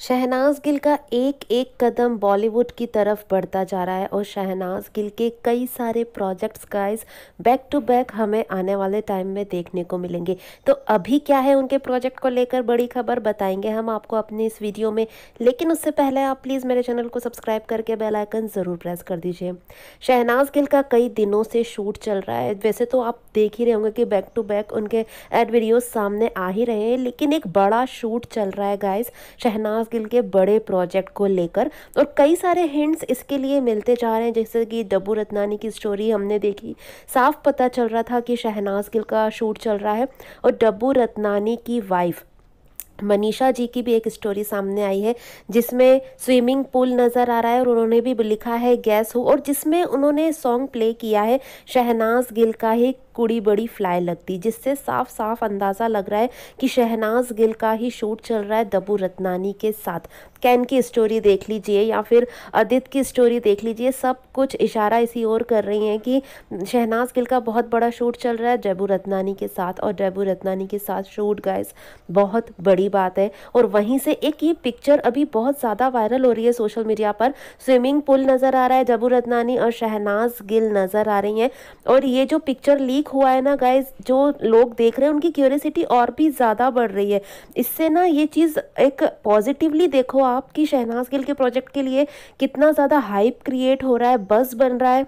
शहनाज गिल का एक एक कदम बॉलीवुड की तरफ बढ़ता जा रहा है और शहनाज गिल के कई सारे projects guys back to back हमें आने वाले टाइम में देखने को मिलेंगे तो अभी क्या है उनके प्रोजेक्ट को लेकर बड़ी खबर बताएंगे हम आपको अपने इस वीडियो में लेकिन उससे पहले आप प्लीज़ मेरे चैनल को सब्सक्राइब करके बेलाइकन ज़रूर प्रेस कर दीजिए शहनाज गिल का कई दिनों से शूट चल रहा है वैसे तो आप देख ही रहे होंगे कि बैक टू बैक उनके एड वीडियोज़ सामने आ ही रहे हैं लेकिन एक बड़ा शूट चल रहा है गाइज शहनाज मास्टर्स गिल के बड़े प्रोजेक्ट को लेकर और कई सारे हिंट्स इसके लिए मिलते जा रहे हैं जैसे कि डब्बू रत्नानी की स्टोरी हमने देखी साफ पता चल रहा था कि शहनाज गिल का शूट चल रहा है और डब्बू रत्नानी की वाइफ मनीषा जी की भी एक स्टोरी सामने आई है जिसमें स्विमिंग पूल नज़र आ रहा है और उन्होंने भी लिखा है गैस हो और जिसमें उन्होंने सॉन्ग प्ले किया है शहनाज गिल का ही कुड़ी बड़ी फ्लाई लगती जिससे साफ साफ अंदाज़ा लग रहा है कि शहनाज गिल का ही शूट चल रहा है दबू रत्नानी के साथ कैन की स्टोरी देख लीजिए या फिर अदित की स्टोरी देख लीजिए सब कुछ इशारा इसी ओर कर रही हैं कि शहनाज गिल का बहुत बड़ा शूट चल रहा है जयबू रत्नानी के साथ और जयबू रत्नानी के साथ शूट गाइस बहुत बड़ी बात है और वहीं से एक ये पिक्चर अभी बहुत ज़्यादा वायरल हो रही है सोशल मीडिया पर स्विमिंग पूल नज़र आ रहा है जबू रत्नानी और शहनाज गिल नज़र आ रही हैं और ये जो पिक्चर लीक क्लिक हुआ है ना गाइज जो लोग देख रहे हैं उनकी क्यूरियसिटी और भी ज़्यादा बढ़ रही है इससे ना ये चीज़ एक पॉजिटिवली देखो आप कि शहनाज गिल के प्रोजेक्ट के लिए कितना ज़्यादा हाइप क्रिएट हो रहा है बस बन रहा है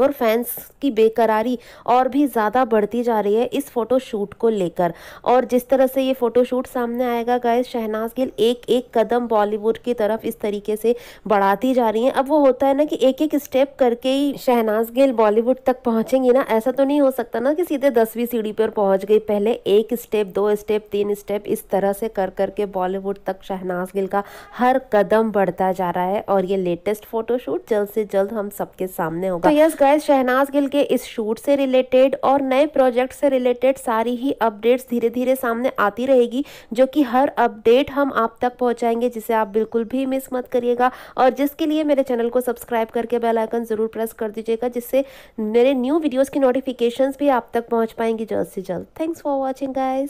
और फैंस की बेकरारी और भी ज़्यादा बढ़ती जा रही है इस फ़ोटोशूट को लेकर और जिस तरह से ये फ़ोटोशूट सामने आएगा गाय शहनाज गिल एक एक कदम बॉलीवुड की तरफ इस तरीके से बढ़ाती जा रही हैं अब वो होता है ना कि एक एक स्टेप करके ही शहनाज गिल बॉलीवुड तक पहुँचेंगी ना ऐसा तो नहीं हो सकता ना कि सीधे दसवीं सीढ़ी पर पहुँच गई पहले एक स्टेप दो स्टेप तीन स्टेप इस तरह से कर करके बॉलीवुड तक शहनाज गिल का हर कदम बढ़ता जा रहा है और ये लेटेस्ट फ़ोटोशूट जल्द से जल्द हम सबके सामने होगा यस तो गाइस शहनाज गिल के इस शूट से रिलेटेड और नए प्रोजेक्ट से रिलेटेड सारी ही अपडेट्स धीरे धीरे सामने आती रहेगी जो कि हर अपडेट हम आप तक पहुंचाएंगे जिसे आप बिल्कुल भी मिस मत करिएगा और जिसके लिए मेरे चैनल को सब्सक्राइब करके बेल आइकन ज़रूर प्रेस कर दीजिएगा जिससे मेरे न्यू वीडियोज़ की नोटिफिकेशंस भी आप तक पहुँच पाएंगी जल्द से जल्द थैंक्स फॉर वॉचिंग गाइज